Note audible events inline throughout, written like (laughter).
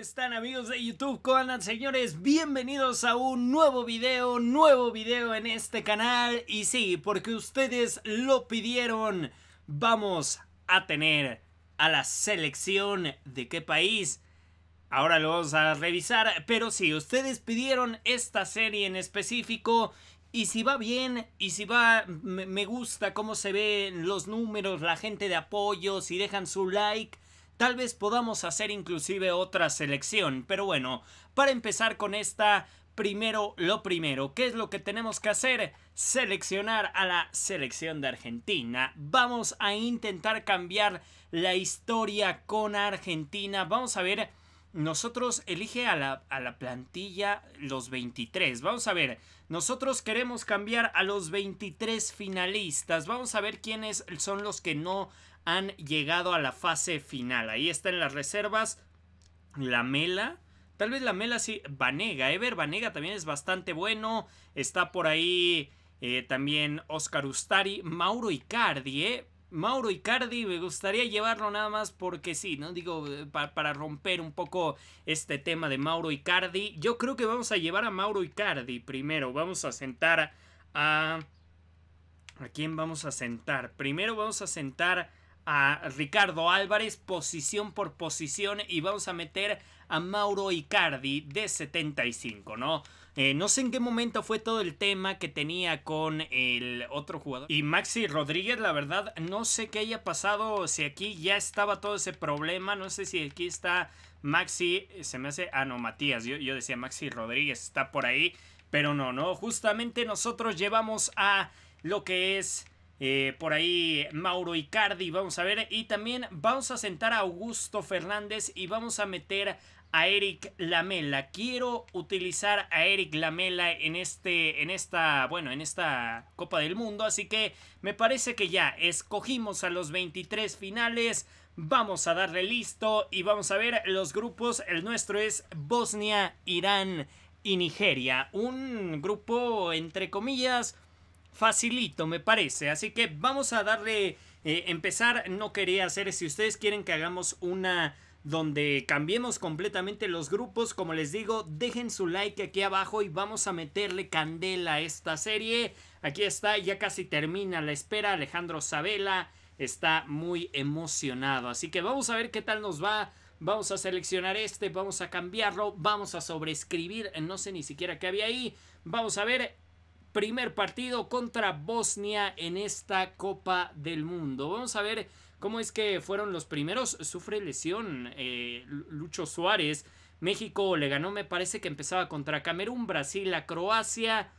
están amigos de YouTube? ¿Cómo andan señores? Bienvenidos a un nuevo video, nuevo video en este canal. Y sí, porque ustedes lo pidieron, vamos a tener a la selección de qué país. Ahora lo vamos a revisar, pero sí, ustedes pidieron esta serie en específico y si va bien, y si va, me gusta cómo se ven los números, la gente de apoyo, si dejan su like, Tal vez podamos hacer inclusive otra selección, pero bueno, para empezar con esta, primero lo primero, ¿qué es lo que tenemos que hacer? Seleccionar a la selección de Argentina. Vamos a intentar cambiar la historia con Argentina. Vamos a ver nosotros elige a la, a la, plantilla los 23. Vamos a ver, nosotros queremos cambiar a los 23 finalistas. Vamos a ver quiénes son los que no han llegado a la fase final. Ahí está en las reservas. La Mela. Tal vez la Mela sí. Vanega. Ever Vanega también es bastante bueno. Está por ahí eh, también Oscar Ustari. Mauro Icardi, ¿eh? Mauro Icardi, me gustaría llevarlo nada más porque sí, ¿no? Digo, eh, para romper un poco este tema de Mauro Icardi. Yo creo que vamos a llevar a Mauro Icardi primero. Vamos a sentar a... ¿A quién vamos a sentar? Primero vamos a sentar a Ricardo Álvarez posición por posición y vamos a meter a Mauro Icardi de 75, ¿no? Eh, no sé en qué momento fue todo el tema que tenía con el otro jugador. Y Maxi Rodríguez, la verdad, no sé qué haya pasado, si aquí ya estaba todo ese problema, no sé si aquí está Maxi, eh, se me hace, ah no, Matías, yo, yo decía Maxi Rodríguez está por ahí, pero no, no, justamente nosotros llevamos a lo que es eh, por ahí Mauro Icardi, vamos a ver. Y también vamos a sentar a Augusto Fernández y vamos a meter a Eric Lamela. Quiero utilizar a Eric Lamela en este, en esta, bueno, en esta Copa del Mundo. Así que me parece que ya escogimos a los 23 finales. Vamos a darle listo y vamos a ver los grupos. El nuestro es Bosnia, Irán y Nigeria. Un grupo entre comillas facilito, me parece. Así que vamos a darle... Eh, empezar no quería hacer, si ustedes quieren que hagamos una donde cambiemos completamente los grupos, como les digo, dejen su like aquí abajo y vamos a meterle candela a esta serie. Aquí está, ya casi termina la espera, Alejandro Sabela está muy emocionado, así que vamos a ver qué tal nos va. Vamos a seleccionar este, vamos a cambiarlo, vamos a sobreescribir, no sé ni siquiera qué había ahí. Vamos a ver, primer partido contra Bosnia en esta Copa del Mundo. Vamos a ver cómo es que fueron los primeros. Sufre lesión eh, Lucho Suárez. México le ganó, me parece que empezaba contra Camerún, Brasil, la Croacia.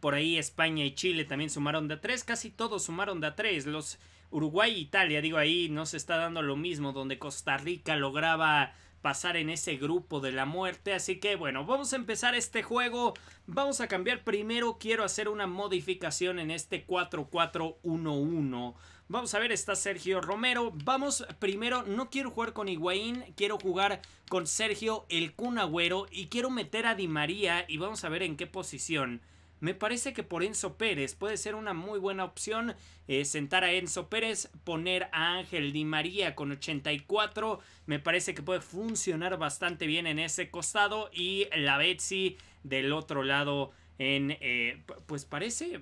Por ahí España y Chile también sumaron de a tres. Casi todos sumaron de a tres. Los Uruguay e Italia, digo ahí, no se está dando lo mismo. Donde Costa Rica lograba pasar en ese grupo de la muerte. Así que bueno, vamos a empezar este juego. Vamos a cambiar primero. Quiero hacer una modificación en este 4-4-1-1. Vamos a ver, está Sergio Romero. Vamos primero, no quiero jugar con Higuaín. Quiero jugar con Sergio el Cunagüero Y quiero meter a Di María. Y vamos a ver en qué posición me parece que por Enzo Pérez puede ser una muy buena opción eh, sentar a Enzo Pérez, poner a Ángel Di María con 84, me parece que puede funcionar bastante bien en ese costado y la Betsy del otro lado en, eh, pues parece,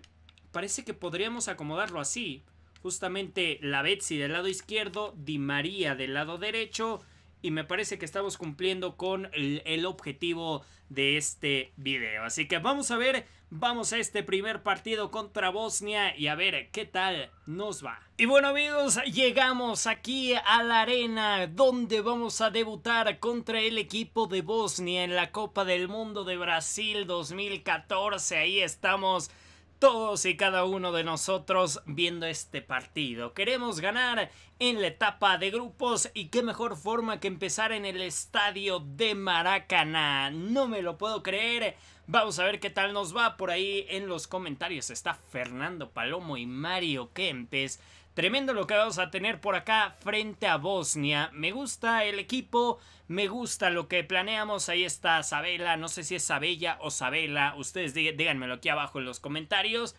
parece que podríamos acomodarlo así. Justamente la Betsy del lado izquierdo, Di María del lado derecho, y me parece que estamos cumpliendo con el, objetivo de este video. Así que vamos a ver, vamos a este primer partido contra Bosnia y a ver qué tal nos va. Y bueno amigos, llegamos aquí a la arena donde vamos a debutar contra el equipo de Bosnia en la Copa del Mundo de Brasil 2014. Ahí estamos todos y cada uno de nosotros viendo este partido. Queremos ganar en la etapa de grupos y qué mejor forma que empezar en el estadio de Maracaná. No me lo puedo creer. Vamos a ver qué tal nos va por ahí en los comentarios. Está Fernando Palomo y Mario Kempes Tremendo lo que vamos a tener por acá frente a Bosnia. Me gusta el equipo, me gusta lo que planeamos. Ahí está Sabela, no sé si es Sabella o Sabela. Ustedes díganmelo aquí abajo en los comentarios.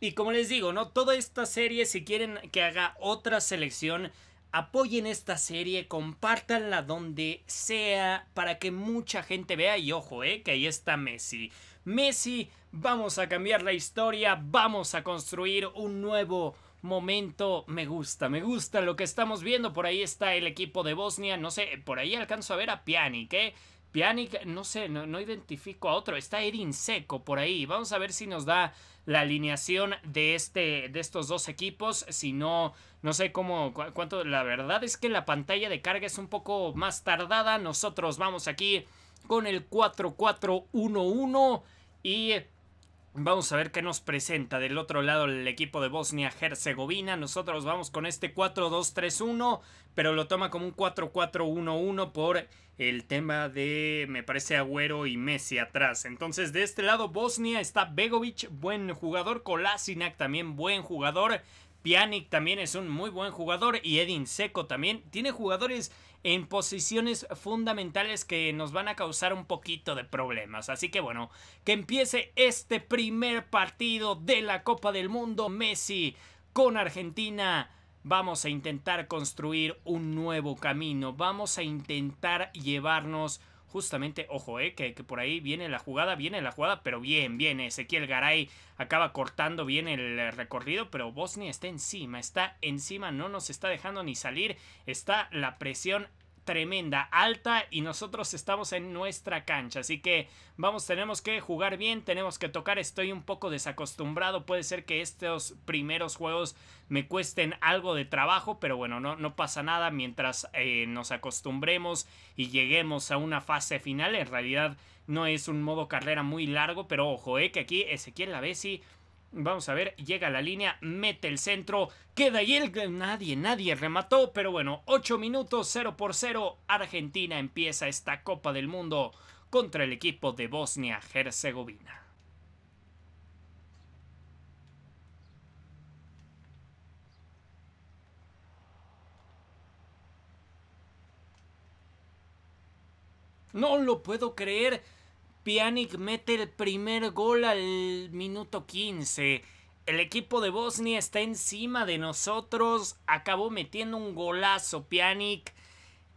Y como les digo, ¿no? Toda esta serie, si quieren que haga otra selección, apoyen esta serie, compártanla donde sea para que mucha gente vea. Y ojo, eh, que ahí está Messi. Messi, vamos a cambiar la historia, vamos a construir un nuevo momento me gusta, me gusta lo que estamos viendo. Por ahí está el equipo de Bosnia, no sé, por ahí alcanzo a ver a Pjanic, ¿eh? Pjanic, no sé, no, identifico a otro. Está Erin Seco por ahí. Vamos a ver si nos da la alineación de, este, de estos dos equipos. Si no, no sé cómo, cuánto. La verdad es que la pantalla de carga es un poco más tardada. Nosotros vamos aquí con el 4-4-1-1 y Vamos a ver qué nos presenta del otro lado el equipo de Bosnia-Herzegovina. Nosotros vamos con este 4-2-3-1, pero lo toma como un 4-4-1-1 por el tema de, me parece, Agüero y Messi atrás. Entonces, de este lado, Bosnia está Begovic, buen jugador. Kolasinac también, buen jugador. Pjanic también es un muy buen jugador y Edin Seco también. Tiene jugadores en posiciones fundamentales que nos van a causar un poquito de problemas. Así que bueno, que empiece este primer partido de la Copa del Mundo Messi con Argentina. Vamos a intentar construir un nuevo camino, vamos a intentar llevarnos Justamente, ojo, eh, que, que, por ahí viene la jugada, viene la jugada, pero bien, bien. Ezequiel Garay acaba cortando bien el eh, recorrido, pero Bosnia está encima, está encima, no nos está dejando ni salir. Está la presión tremenda, alta y nosotros estamos en nuestra cancha. Así que vamos, tenemos que jugar bien, tenemos que tocar. Estoy un poco desacostumbrado, puede ser que estos primeros juegos me cuesten algo de trabajo, pero bueno, no, no pasa nada mientras eh, nos acostumbremos y lleguemos a una fase final. En realidad no es un modo carrera muy largo, pero ojo, eh, que aquí Ezequiel Lavesi... Vamos a ver, llega la línea, mete el centro, queda ahí el... Nadie, nadie remató, pero bueno, 8 minutos, 0 por 0. Argentina empieza esta Copa del Mundo contra el equipo de Bosnia-Herzegovina. No lo puedo creer. Pjanic mete el primer gol al minuto 15. El equipo de Bosnia está encima de nosotros. Acabó metiendo un golazo Pjanic.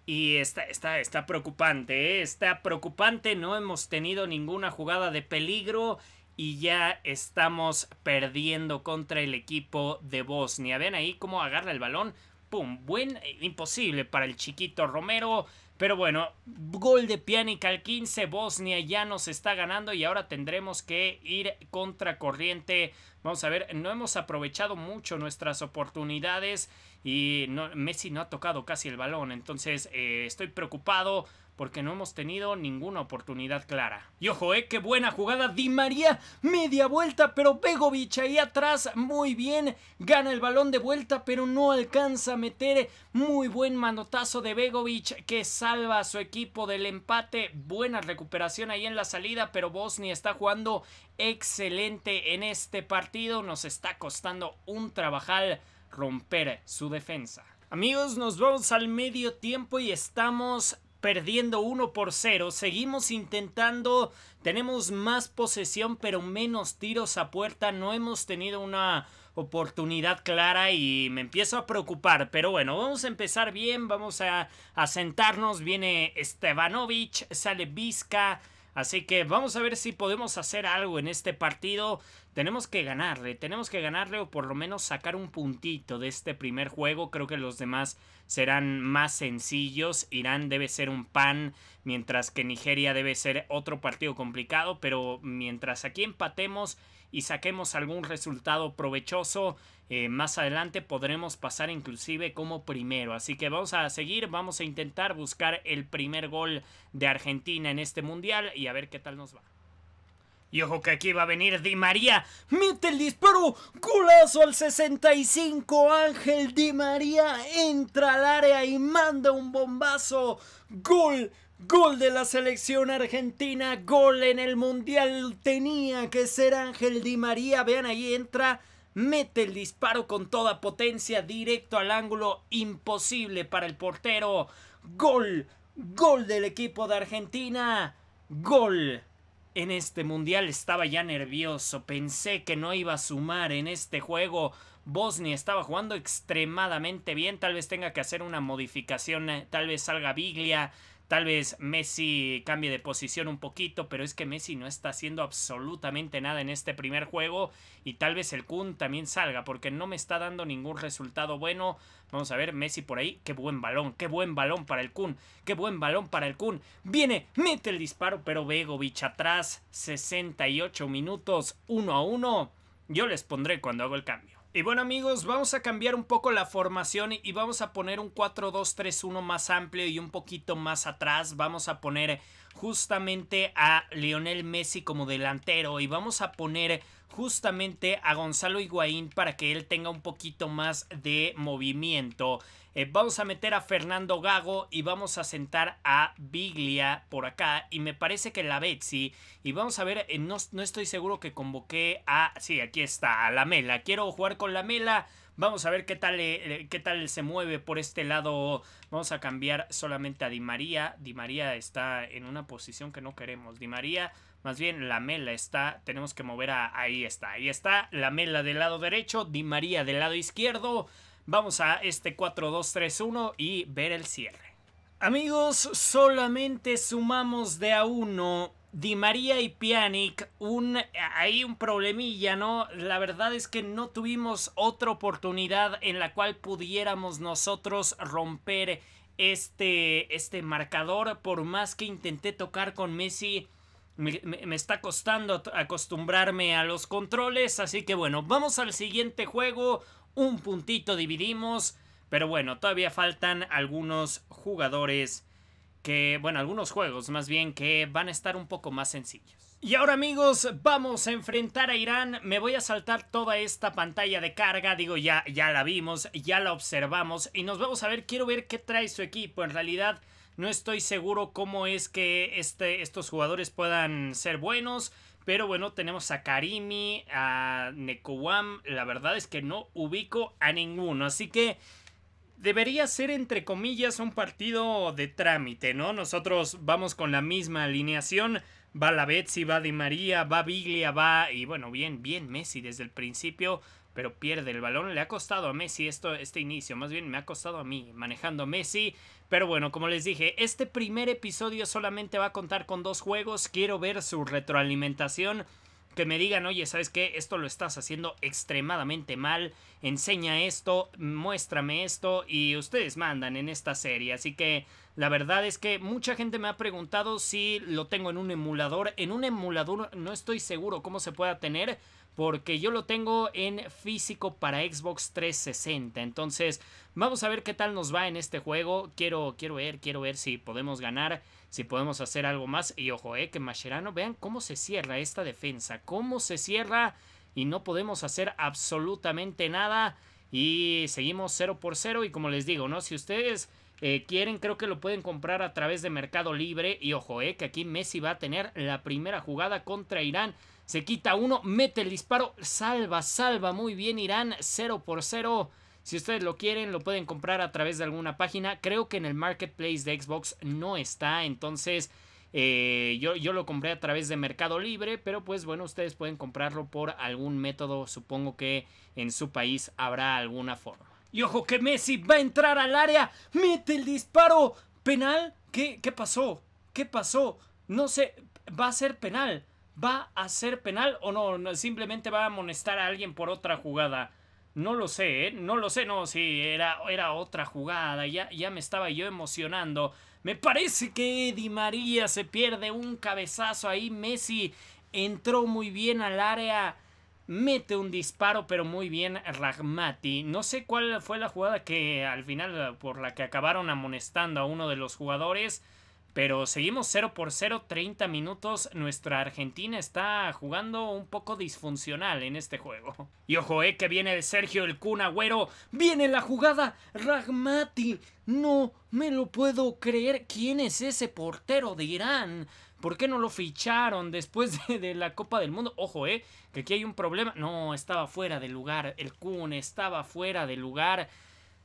Y está, está, está preocupante, ¿eh? está preocupante. No hemos tenido ninguna jugada de peligro y ya estamos perdiendo contra el equipo de Bosnia. Ven ahí cómo agarra el balón pum, buen, eh, imposible para el chiquito Romero. Pero bueno, gol de Pjanic al 15, Bosnia ya nos está ganando y ahora tendremos que ir contra corriente. Vamos a ver, no hemos aprovechado mucho nuestras oportunidades y Messi no ha tocado casi el balón, entonces eh, estoy preocupado porque no hemos tenido ninguna oportunidad clara. Y ojo, eh, qué buena jugada Di María, media vuelta, pero Begovic ahí atrás, muy bien, gana el balón de vuelta, pero no alcanza a meter, muy buen manotazo de Begovic que salva a su equipo del empate, buena recuperación ahí en la salida, pero Bosnia está jugando excelente en este partido, nos está costando un trabajal romper su defensa. Amigos, nos vamos al medio tiempo y estamos perdiendo 1 por 0. Seguimos intentando, tenemos más posesión pero menos tiros a puerta. No hemos tenido una oportunidad clara y me empiezo a preocupar. Pero bueno, vamos a empezar bien, vamos a, sentarnos. Viene Stevanovic, sale Vizca. Así que vamos a ver si podemos hacer algo en este partido. Tenemos que ganarle, tenemos que ganarle o por lo menos sacar un puntito de este primer juego. Creo que los demás serán más sencillos. Irán debe ser un pan, mientras que Nigeria debe ser otro partido complicado. Pero mientras aquí empatemos y saquemos algún resultado provechoso. Eh, más adelante podremos pasar inclusive como primero. Así que vamos a seguir, vamos a intentar buscar el primer gol de Argentina en este mundial y a ver qué tal nos va. Y ojo que aquí va a venir Di María. Mete el disparo. Golazo al 65. Ángel Di María entra al área y manda un bombazo. Gol Gol de la selección argentina, gol en el mundial. Tenía que ser Ángel Di María. Vean, ahí entra, mete el disparo con toda potencia, directo al ángulo, imposible para el portero. Gol, gol del equipo de Argentina, gol. En este mundial estaba ya nervioso, pensé que no iba a sumar en este juego. Bosnia estaba jugando extremadamente bien, tal vez tenga que hacer una modificación, eh, tal vez salga Biglia Tal vez Messi cambie de posición un poquito, pero es que Messi no está haciendo absolutamente nada en este primer juego y tal vez el Kun también salga porque no me está dando ningún resultado bueno. Vamos a ver, Messi por ahí, qué buen balón, qué buen balón para el Kun, qué buen balón para el Kun. Viene, mete el disparo, pero Begovic atrás, 68 minutos, 1 a 1. Yo les pondré cuando hago el cambio. Y bueno amigos, vamos a cambiar un poco la formación y vamos a poner un 4-2-3-1 más amplio y un poquito más atrás. Vamos a poner justamente a Lionel Messi como delantero y vamos a poner justamente a Gonzalo Higuaín para que él tenga un poquito más de movimiento. Eh, vamos a meter a Fernando Gago y vamos a sentar a Biglia por acá. Y me parece que la Betsy. Y vamos a ver, eh, no, no, estoy seguro que convoqué a... Sí, aquí está, a la Mela. Quiero jugar con la Mela. Vamos a ver qué tal, eh, qué tal se mueve por este lado. Vamos a cambiar solamente a Di María. Di María está en una posición que no queremos. Di María, más bien la Mela está. Tenemos que mover a... Ahí está, ahí está. La Mela del lado derecho, Di María del lado izquierdo. Vamos a este 4-2-3-1 y ver el cierre. Amigos, solamente sumamos de a uno Di María y Pjanic, un, un problemilla, ¿no? La verdad es que no tuvimos otra oportunidad en la cual pudiéramos nosotros romper este, este marcador. Por más que intenté tocar con Messi, me está costando acostumbrarme a los controles. Así que bueno, vamos al siguiente juego un puntito dividimos, pero bueno, todavía faltan algunos jugadores que, bueno, algunos juegos más bien que van a estar un poco más sencillos. Y ahora amigos, vamos a enfrentar a Irán. Me voy a saltar toda esta pantalla de carga. Digo, ya, ya la vimos, ya la observamos. Y nos vamos a ver, quiero ver qué trae su equipo. En realidad, no estoy seguro cómo es que este, estos jugadores puedan ser buenos. Pero bueno, tenemos a Karimi, a Nekowam. La verdad es que no ubico a ninguno. Así que debería ser, entre comillas, un partido de trámite, ¿no? Nosotros vamos con la misma alineación. Va la Betsy, va Di María, va Biglia, va. Y bueno, bien, bien Messi desde el principio. Pero pierde el balón. Le ha costado a Messi esto, este inicio. Más bien me ha costado a mí manejando a Messi. Pero bueno, como les dije, este primer episodio solamente va a contar con dos juegos. Quiero ver su retroalimentación que me digan, oye, ¿sabes qué? Esto lo estás haciendo extremadamente mal, enseña esto, muéstrame esto y ustedes mandan en esta serie. Así que la verdad es que mucha gente me ha preguntado si lo tengo en un emulador. En un emulador no estoy seguro cómo se pueda tener porque yo lo tengo en físico para Xbox 360. Entonces, vamos a ver qué tal nos va en este juego. Quiero, quiero ver, quiero ver si podemos ganar si podemos hacer algo más. Y ojo, eh, que Mascherano, vean cómo se cierra esta defensa, cómo se cierra y no podemos hacer absolutamente nada. Y seguimos 0 por 0 y como les digo, ¿no? Si ustedes eh, quieren, creo que lo pueden comprar a través de Mercado Libre. Y ojo, eh, que aquí Messi va a tener la primera jugada contra Irán. Se quita uno, mete el disparo, salva, salva muy bien Irán, 0 por 0. Si ustedes lo quieren, lo pueden comprar a través de alguna página. Creo que en el marketplace de Xbox no está, entonces... Eh, yo, yo, lo compré a través de Mercado Libre, pero pues bueno, ustedes pueden comprarlo por algún método. Supongo que en su país habrá alguna forma. Y ojo que Messi va a entrar al área. Mete el disparo. ¿Penal? ¿Qué, qué pasó? ¿Qué pasó? No sé. Va a ser penal. ¿Va a ser penal o no? Simplemente va a amonestar a alguien por otra jugada. No lo sé, ¿eh? no lo sé, no, sí, era, era otra jugada, ya, ya me estaba yo emocionando. Me parece que Di María se pierde un cabezazo ahí, Messi entró muy bien al área, mete un disparo, pero muy bien Ragmati. No sé cuál fue la jugada que al final por la que acabaron amonestando a uno de los jugadores. Pero seguimos 0 por 0, 30 minutos. Nuestra Argentina está jugando un poco disfuncional en este juego. Y ojo, eh, que viene el Sergio el Kun Agüero. Viene la jugada. Ragmati. No me lo puedo creer. ¿Quién es ese portero de Irán? ¿Por qué no lo ficharon después de, la Copa del Mundo? Ojo, eh, que aquí hay un problema. No, estaba fuera de lugar. El Kun estaba fuera de lugar.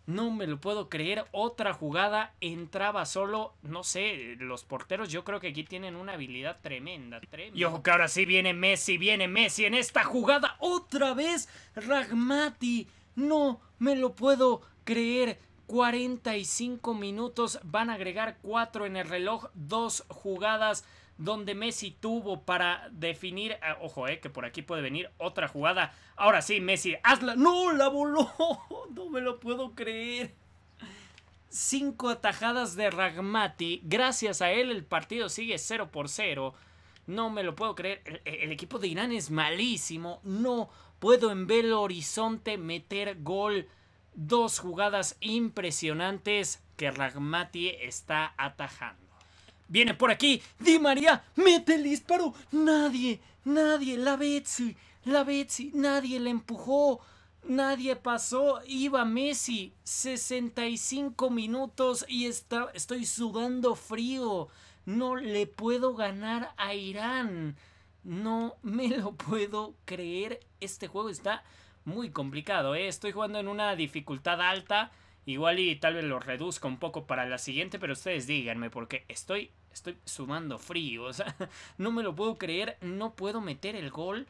No me lo puedo creer. Otra jugada entraba solo. No sé, los porteros yo creo que aquí tienen una habilidad tremenda, tremenda. Y ojo que ahora sí viene Messi, viene Messi en esta jugada. Otra vez Ragmati. No me lo puedo creer. 45 minutos, van a agregar cuatro en el reloj, dos jugadas donde Messi tuvo para definir. Ah, ojo, eh, que por aquí puede venir otra jugada. Ahora sí, Messi, hazla. ¡No! ¡La voló! (laughs) No me lo puedo creer. Cinco atajadas de Ragmati. Gracias a él, el partido sigue 0 por 0. No me lo puedo creer. El, el, equipo de Irán es malísimo. No puedo en Belo Horizonte meter gol. Dos jugadas impresionantes que Ragmati está atajando. Viene por aquí. Di María, mete el disparo. Nadie, nadie. La Betsy, la Betsy. Nadie la empujó. Nadie pasó, iba Messi, 65 minutos y está, estoy sudando frío. No le puedo ganar a Irán. No me lo puedo creer. Este juego está muy complicado. ¿eh? Estoy jugando en una dificultad alta. Igual y tal vez lo reduzco un poco para la siguiente, pero ustedes díganme porque estoy, estoy sumando frío. O sea, (laughs) no me lo puedo creer, no puedo meter el gol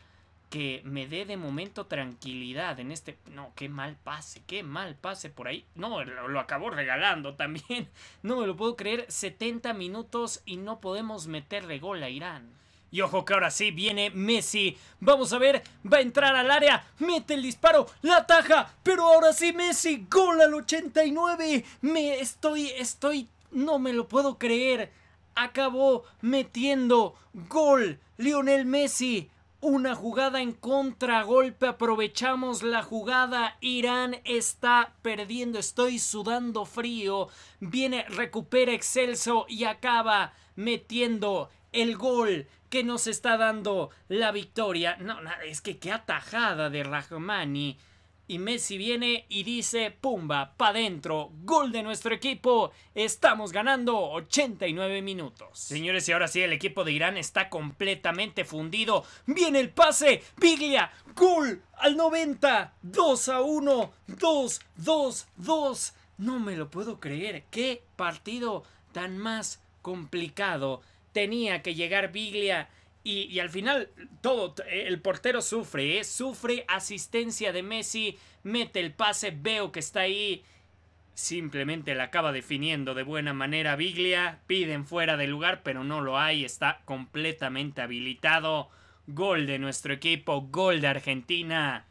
que me dé de momento tranquilidad en este... No, qué mal pase, qué mal pase por ahí. No, lo, lo acabó regalando también. (laughs) No me lo puedo creer, 70 minutos y no podemos meterle gol a Irán. Y ojo que ahora sí viene Messi. Vamos a ver, va a entrar al área, mete el disparo, la taja, Pero ahora sí Messi, gol al 89. Me estoy, estoy, no me lo puedo creer. Acabó metiendo gol Lionel Messi. Una jugada en contragolpe, aprovechamos la jugada, Irán está perdiendo, estoy sudando frío, viene, recupera Excelso y acaba metiendo el gol que nos está dando la victoria. No, nada. es que qué atajada de Rahmani. Y Messi viene y dice, pumba, pa' adentro, gol de nuestro equipo, estamos ganando 89 minutos. Señores, y ahora sí, el equipo de Irán está completamente fundido. Viene el pase, Biglia, gol al 90, 2 a 1, 2, 2, 2. No me lo puedo creer, qué partido tan más complicado tenía que llegar Biglia. Y, al final, todo, el portero sufre, ¿eh? sufre asistencia de Messi, mete el pase, veo que está ahí. Simplemente la acaba definiendo de buena manera Biglia, piden fuera de lugar, pero no lo hay, está completamente habilitado. Gol de nuestro equipo, gol de Argentina.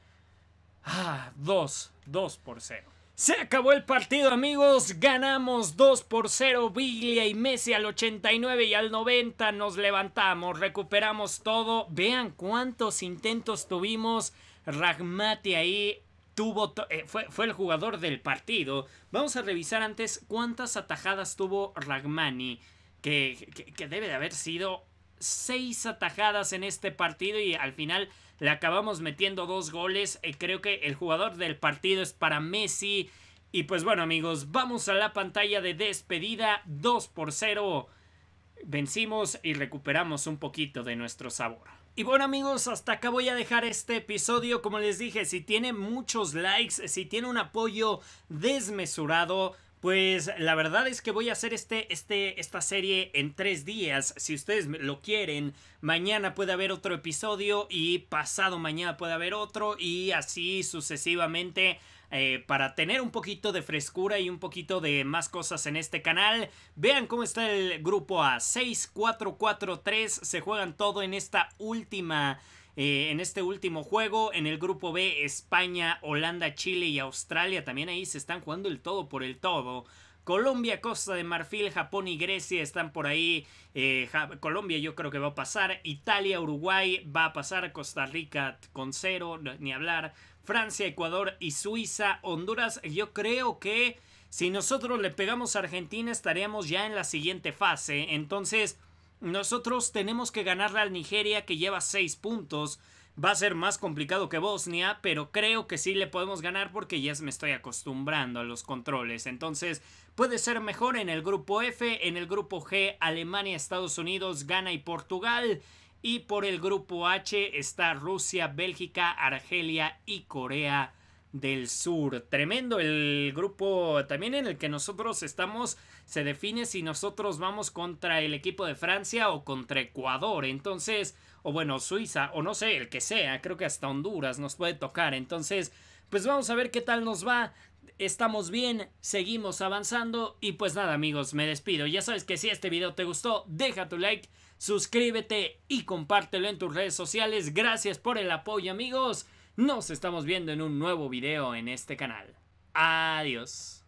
Ah, Dos, dos por cero. Se acabó el partido amigos, ganamos 2 por 0, Biglia y Messi al 89 y al 90 nos levantamos, recuperamos todo, vean cuántos intentos tuvimos, Ragmati ahí tuvo eh, fue, el jugador del partido, vamos a revisar antes cuántas atajadas tuvo Ragmani, que, que, que debe de haber sido 6 atajadas en este partido y al final le acabamos metiendo dos goles. y eh, creo que el jugador del partido es para Messi. Y pues bueno amigos, vamos a la pantalla de despedida 2 por 0. Vencimos y recuperamos un poquito de nuestro sabor. Y bueno amigos, hasta acá voy a dejar este episodio. Como les dije, si tiene muchos likes, si tiene un apoyo desmesurado, pues la verdad es que voy a hacer este, este, esta serie en tres días. Si ustedes lo quieren, mañana puede haber otro episodio y pasado mañana puede haber otro y así sucesivamente. Eh, para tener un poquito de frescura y un poquito de más cosas en este canal. Vean cómo está el grupo A. 6443 Se juegan todo en esta última eh, en este último juego. En el grupo B, España, Holanda, Chile y Australia también ahí se están jugando el todo por el todo. Colombia, Costa de Marfil, Japón y Grecia están por ahí. Eh, Colombia yo creo que va a pasar. Italia, Uruguay va a pasar. Costa Rica con cero, ni hablar. Francia, Ecuador y Suiza. Honduras, yo creo que si nosotros le pegamos a Argentina estaríamos ya en la siguiente fase. Entonces... Nosotros tenemos que ganarle al Nigeria que lleva 6 puntos. Va a ser más complicado que Bosnia, pero creo que sí le podemos ganar porque ya me estoy acostumbrando a los controles. Entonces, puede ser mejor en el grupo F, en el grupo G, Alemania, Estados Unidos, Ghana y Portugal. Y por el grupo H está Rusia, Bélgica, Argelia y Corea del Sur. Tremendo el grupo también en el que nosotros estamos. Se define si nosotros vamos contra el equipo de Francia o contra Ecuador. Entonces, o bueno, Suiza, o no sé, el que sea. Creo que hasta Honduras nos puede tocar. Entonces, pues vamos a ver qué tal nos va. Estamos bien, seguimos avanzando y pues nada amigos, me despido. Ya sabes que si este video te gustó, deja tu like, suscríbete y compártelo en tus redes sociales. Gracias por el apoyo amigos. Nos estamos viendo en un nuevo video en este canal. Adiós.